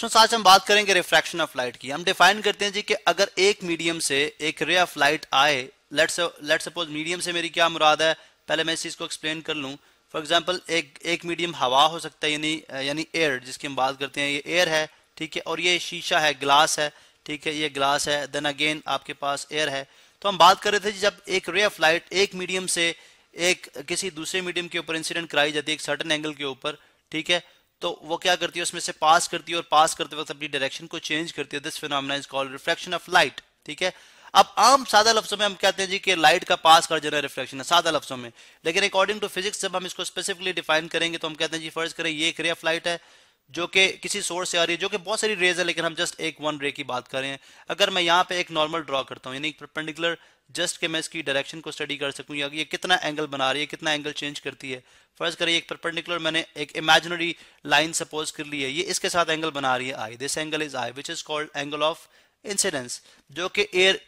दोस्तों आज हम बात करेंगे रिफ्रैक्शन ऑफ लाइट की हम डिफाइन करते हैं जी कि अगर एक मीडियम से एक रे ऑफ लाइट आए लेट्स लेट सपोज मीडियम से मेरी क्या मुराद है पहले मैं इस चीज़ को एक्सप्लेन कर लूँ फॉर एग्जाम्पल एक एक मीडियम हवा हो सकता है यानी यानी एयर जिसकी हम बात करते हैं ये एयर है ठीक है और ये शीशा है ग्लास है ठीक है ये ग्लास है देन अगेन आपके पास एयर है तो हम बात कर रहे थे जब एक रे ऑफ लाइट एक मीडियम से एक किसी दूसरे मीडियम के ऊपर इंसिडेंट कराई जाती है एक सर्टन एंगल के ऊपर ठीक है तो वो क्या करती है उसमें से पास करती है और पास करते वक्त अपनी डायरेक्शन को चेंज करती है this phenomena is called reflection of light ठीक है अब आम सादा लफ्जों में हम कहते हैं जी कि लाइट का पास कर जाना रिफ्लेक्शन है सादा लफ्जों में लेकिन अकॉर्डिंग टू फिजिक्स जब हम इसको स्पेसिफिकली डिफाइन करेंगे तो हम कहते हैं जी फर्ज करें ये एक रे ऑफ लाइट है जो कि किसी सोर्स से आ रही है जो कि बहुत सारी रेज है लेकिन हम जस्ट एक वन रे की बात कर रहे हैं अगर मैं यहाँ पे एक नॉर्मल ड्रॉ करता हूँ यानी परपेंडिकुलर जस्ट कि मैं इसकी डायरेक्शन को स्टडी कर सकूँ या ये कितना एंगल बना रही है कितना एंगल चेंज करती है फर्ज करिए एक परपेंडिकुलर मैंने एक इमेजिनरी लाइन सपोज कर ली है ये इसके साथ एंगल बना रही है I this angle is I which is called angle of incidence जो कि एयर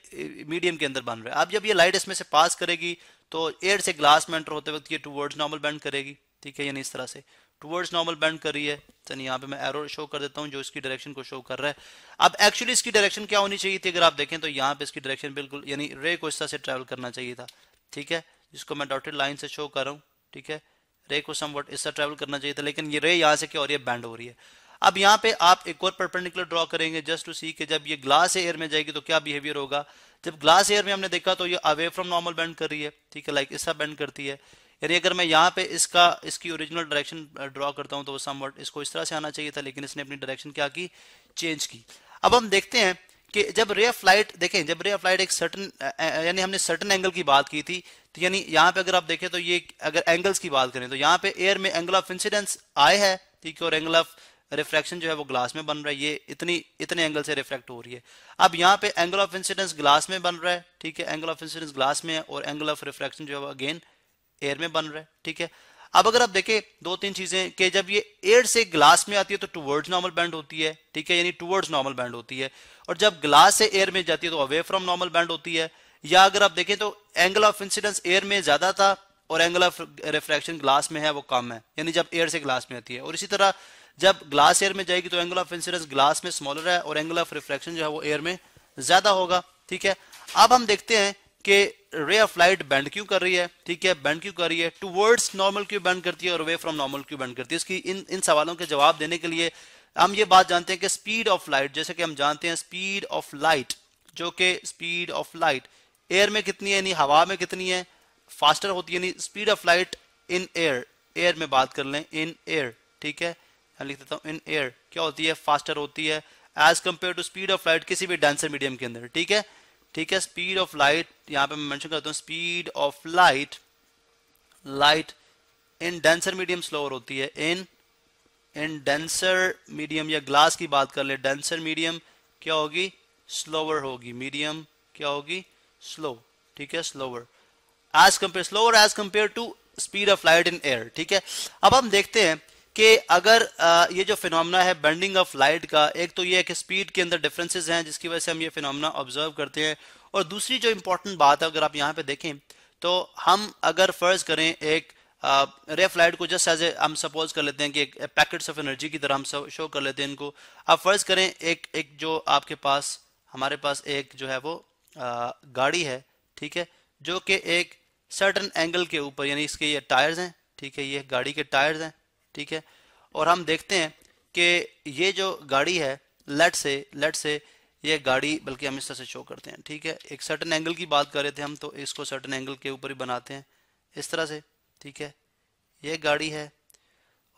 मीडियम के अंदर बन रहा है अब जब ये लाइट इसमें से पास करेगी तो एयर से ग्लास में एंटर होते वक्त ये टू वर्ड्स नॉर्मल बैंड करेगी ठीक है यानी इस तरह से टूवर्ड्स नॉर्मल बैंड कर रही है चलिए यहाँ पे मैं एरो शो कर देता हूँ जो इसकी डायरेक्शन को शो कर रहा है अब एक्चुअली इसकी डायरेक्शन क्या होनी चाहिए थी अगर आप देखें तो यहाँ पे इसकी डायरेक्शन बिल्कुल यानी रे को इस तरह से ट्रेवल करना चाहिए था ठीक है जिसको मैं डॉटेड लाइन से शो कर रहा हूँ ठीक है रे को सम वट इससे ट्रेवल करना चाहिए था लेकिन ये रे यहाँ से क्या हो रही है बैंड हो रही है अब यहाँ पे आप एक और परपेंडिकुलर ड्रॉ करेंगे जस्ट टू सी कि जब ये ग्लास एयर में जाएगी तो क्या बिहेवियर होगा जब ग्लास एयर में हमने देखा तो ये अवे फ्रॉम नॉर्मल बैंड कर रही है ठीक है लाइक इसका बैंड करती है यानी अगर मैं यहाँ पे इसका इसकी ओरिजिनल डायरेक्शन ड्रॉ करता हूँ तो वो समवट इसको इस तरह से आना चाहिए था लेकिन इसने अपनी डायरेक्शन क्या की चेंज की अब हम देखते हैं कि जब रे ऑफ लाइट देखें जब रे ऑफ लाइट एक सर्टन यानी हमने सर्टन एंगल की बात की थी तो यानी यहाँ पे अगर आप देखें तो ये अगर एंगल्स की बात करें तो यहाँ पे एयर में एंगल ऑफ इंसिडेंस आए है ठीक है और एंगल ऑफ रिफ्रैक्शन जो है वो ग्लास में बन रहा है ये इतनी इतने एंगल से रिफ्लेक्ट हो रही है अब यहाँ पे एंगल ऑफ इंसिडेंस ग्लास में बन रहा है ठीक है एंगल ऑफ इंसिडेंस ग्लास में है और एंगल ऑफ रिफ्रैक्शन जो है वो अगेन एयर में बन रहा है ठीक है अब अगर आप देखें दो तीन चीजें कि जब ये एयर से ग्लास में आती है तो टूवर्ड्स नॉर्मल बैंड होती है ठीक है यानी टूवर्ड्स नॉर्मल बैंड होती है और जब ग्लास से एयर में जाती है तो अवे फ्रॉम नॉर्मल बैंड होती है या अगर आप देखें तो एंगल ऑफ इंसिडेंस एयर में ज्यादा था और एंगल ऑफ रिफ्रैक्शन ग्लास में है वो कम है यानी जब एयर से ग्लास में आती है और इसी तरह जब ग्लास एयर में जाएगी तो एंगल ऑफ इंसिडेंस ग्लास में स्मॉलर है और एंगल ऑफ रिफ्रैक्शन जो है वो एयर में ज्यादा होगा ठीक है अब हम देखते हैं कि रे ऑफ लाइट बैंड क्यों कर रही है ठीक है बैंड क्यों कर रही है टूवर्ड्स नॉर्मल क्यों बैंड करती है और अवे फ्रॉम नॉर्मल क्यों बैंड करती है इसकी इन इन सवालों के जवाब देने के लिए हम ये बात जानते हैं कि स्पीड ऑफ लाइट जैसे कि हम जानते हैं स्पीड ऑफ लाइट जो कि स्पीड ऑफ लाइट एयर में कितनी है नहीं हवा में कितनी है फास्टर होती है नहीं speed of light in air air में बात कर लें इन एयर ठीक है लिख देता हूँ इन एयर क्या होती है फास्टर होती है as compare to speed of light किसी भी डेंसर मीडियम के अंदर ठीक है ठीक है स्पीड ऑफ लाइट यहां पे मैं मेंशन करता हूं speed of light light in denser medium slower होती है इन इन डेंसर मीडियम या ग्लास की बात कर ले डेंसर मीडियम क्या होगी स्लोअर होगी मीडियम क्या होगी स्लो ठीक है slower as compare slower as compare to speed of light in air ठीक है अब हम देखते हैं कि अगर ये जो फिनोमना है बैंडिंग ऑफ लाइट का एक तो ये है कि स्पीड के अंदर डिफरेंसेस हैं जिसकी वजह से हम ये फिनोमना ऑब्जर्व करते हैं और दूसरी जो इम्पोर्टेंट बात है अगर आप यहाँ पे देखें तो हम अगर फर्ज करें एक रेफ लाइट को जस्ट एज ए हम सपोज कर लेते हैं कि एक पैकेट्स ऑफ एनर्जी की तरह हम शो कर लेते हैं इनको आप फर्ज करें एक एक जो आपके पास हमारे पास एक जो है वो आ, गाड़ी है ठीक है जो कि एक सर्टन एंगल के ऊपर यानी इसके ये टायर्स हैं ठीक है ये गाड़ी के टायर्स हैं ठीक है और हम देखते हैं कि ये जो गाड़ी है लेट से लेट से ये गाड़ी बल्कि हम इस तरह से शो करते हैं ठीक है एक सर्टन एंगल की बात कर रहे थे हम तो इसको सर्टन एंगल के ऊपर ही बनाते हैं इस तरह से ठीक है ये गाड़ी है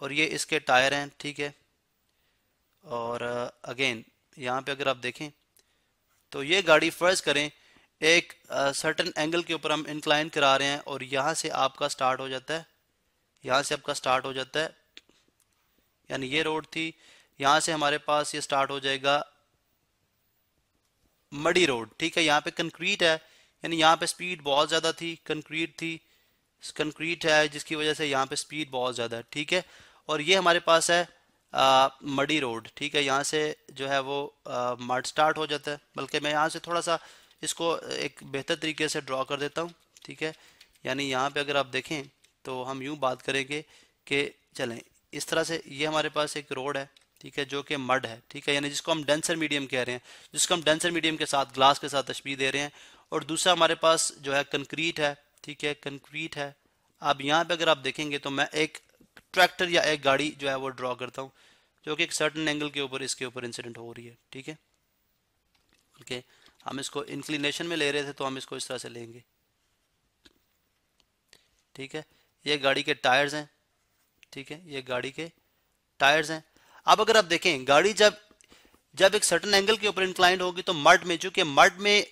और ये इसके टायर हैं ठीक है और अगेन uh, यहाँ पे अगर आप देखें तो ये गाड़ी फर्ज करें एक सर्टन uh, एंगल के ऊपर हम इंक्लाइन करा रहे हैं और यहाँ से आपका स्टार्ट हो जाता है यहाँ से आपका स्टार्ट हो जाता है यानी ये रोड थी यहां से हमारे पास ये स्टार्ट हो जाएगा मडी रोड ठीक है यहाँ पे कंक्रीट है यानी यहाँ पे स्पीड बहुत ज़्यादा थी कंक्रीट थी कंक्रीट है जिसकी वजह से यहाँ पे स्पीड बहुत ज़्यादा है ठीक है और ये हमारे पास है मडी रोड ठीक है यहाँ से जो है वो मड स्टार्ट हो जाता है बल्कि मैं यहाँ से थोड़ा सा इसको एक बेहतर तरीके से ड्रॉ कर देता हूँ ठीक है यानी यहाँ पे अगर आप देखें तो हम यूँ बात करेंगे कि चलें इस तरह से ये हमारे पास एक रोड है ठीक है जो कि मड है ठीक है यानी जिसको हम डेंसर मीडियम कह रहे हैं जिसको हम डेंसर मीडियम के साथ ग्लास के साथ तशबी दे रहे हैं और दूसरा हमारे पास जो है कंक्रीट है ठीक है कंक्रीट है अब यहाँ पे अगर आप देखेंगे तो मैं एक ट्रैक्टर या एक गाड़ी जो है वो ड्रॉ करता हूँ जो कि एक सर्टन एंगल के ऊपर इसके ऊपर इंसिडेंट हो रही है ठीक है ओके हम इसको इंक्लिनेशन में ले रहे थे तो हम इसको इस तरह से लेंगे ठीक है ये गाड़ी के टायर्स हैं ठीक है ये गाड़ी के टायर्स हैं अब अगर आप देखें गाड़ी जब जब एक सर्टन एंगल के ऊपर इंक्लाइंड होगी तो मड में चूंकि मड में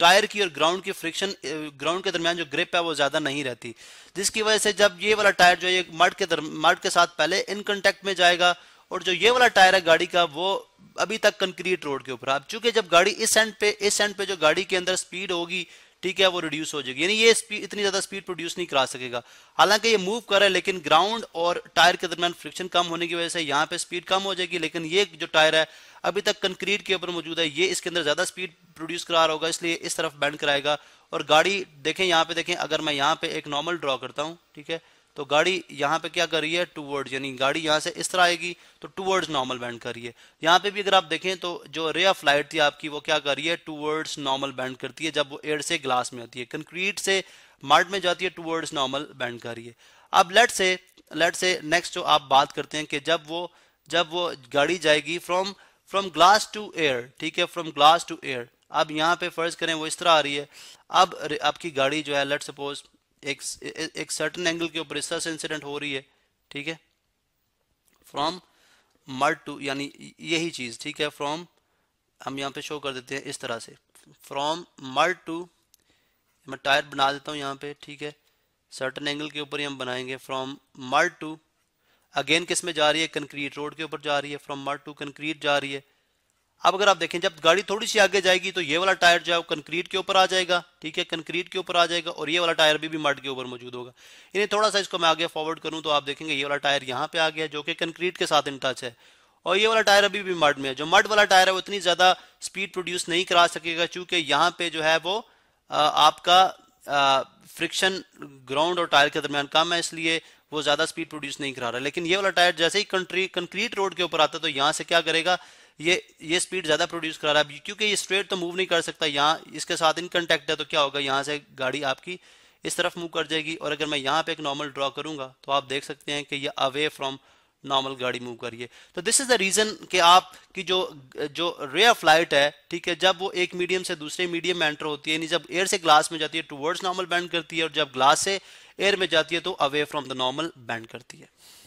टायर की और ग्राउंड की फ्रिक्शन ग्राउंड के दरमियान जो ग्रिप है वो ज्यादा नहीं रहती जिसकी वजह से जब ये वाला टायर जो है मड के मड के साथ पहले इन कंटेक्ट में जाएगा और जो ये वाला टायर है गाड़ी का वो अभी तक कंक्रीट रोड के ऊपर अब चूंकि जब गाड़ी इस एंड पे इस एंड पे जो गाड़ी के अंदर स्पीड होगी ठीक है वो रिड्यूस हो जाएगी यानी ये इतनी ज्यादा स्पीड प्रोड्यूस नहीं करा सकेगा हालांकि ये मूव कर रहा है लेकिन ग्राउंड और टायर के दरमियान फ्रिक्शन कम होने की वजह से यहाँ पे स्पीड कम हो जाएगी लेकिन ये जो टायर है अभी तक कंक्रीट के ऊपर मौजूद है ये इसके अंदर ज्यादा स्पीड प्रोड्यूस करा रहा होगा इसलिए इस तरफ बैंड कराएगा और गाड़ी देखें यहाँ पे देखें अगर मैं यहाँ पे एक नॉर्मल ड्रॉ करता हूँ ठीक है तो गाड़ी यहाँ पे क्या कर रही है टूवर्ड्स यानी गाड़ी यहाँ से इस तरह आएगी तो टूवर्ड्स नॉर्मल बैंड कर रही है यहाँ पे भी अगर आप देखें तो जो रे ऑफ लाइट थी आपकी वो क्या कर रही है टूवर्ड्स नॉर्मल बैंड करती है जब वो एयर से ग्लास में आती है कंक्रीट से मार्ट में जाती है टूवर्ड्स नॉर्मल बैंड कर रही है अब लेट से लेट से नेक्स्ट जो आप बात करते हैं कि जब वो जब वो गाड़ी जाएगी from from glass to air ठीक है फ्रॉम ग्लास टू एयर अब यहाँ पे फर्ज करें वो इस तरह आ रही है अब आपकी गाड़ी जो है लेट सपोज एक एक सर्टन एंगल के ऊपर से इंसिडेंट हो रही है ठीक है फ्रॉम मर्ड टू यानी यही चीज़ ठीक है फ्रॉम हम यहाँ पे शो कर देते हैं इस तरह से फ्रॉम मर्ड टू मैं टायर बना देता हूँ यहाँ पे ठीक है सर्टन एंगल के ऊपर ही हम बनाएंगे फ्रॉम मर्ड टू अगेन किस में जा रही है कंक्रीट रोड के ऊपर जा रही है फ्रॉम मर्ड टू कंक्रीट जा रही है अब अगर आप देखें जब गाड़ी थोड़ी सी आगे जाएगी तो ये वाला टायर जो है वो कंक्रीट के ऊपर आ जाएगा ठीक है कंक्रीट के ऊपर आ जाएगा और ये वाला टायर भी, भी मड के ऊपर मौजूद होगा यानी थोड़ा सा इसको मैं आगे फॉरवर्ड करूँ तो आप देखेंगे ये वाला टायर यहाँ पे आ गया जो कि कंक्रीट के साथ इन टच है और ये वाला टायर अभी भी मड में है जो मड वाला टायर है वो इतनी ज़्यादा स्पीड प्रोड्यूस नहीं करा सकेगा चूंकि यहाँ पे जो है वो आपका फ्रिक्शन ग्राउंड और टायर के दरमियान कम है इसलिए वो ज़्यादा स्पीड प्रोड्यूस नहीं करा रहा लेकिन ये वाला टायर जैसे ही कंक्रीट रोड के ऊपर आता है तो यहाँ से क्या करेगा ये ये स्पीड ज़्यादा प्रोड्यूस करा रहा है क्योंकि ये स्ट्रेट तो मूव नहीं कर सकता यहाँ इसके साथ इन कंटेक्ट है तो क्या होगा यहाँ से गाड़ी आपकी इस तरफ मूव कर जाएगी और अगर मैं यहाँ पे एक नॉर्मल ड्रॉ करूँगा तो आप देख सकते हैं कि ये अवे फ्रॉम नॉर्मल गाड़ी मूव करिए तो दिस इज द रीजन कि आपकी जो जो रे ऑफ लाइट है ठीक है जब वो एक मीडियम से दूसरे मीडियम में एंटर होती है यानी जब एयर से ग्लास में जाती है टूवर्ड्स नॉर्मल बैंड करती है और जब ग्लास से एयर में जाती है तो away from the normal bend करती है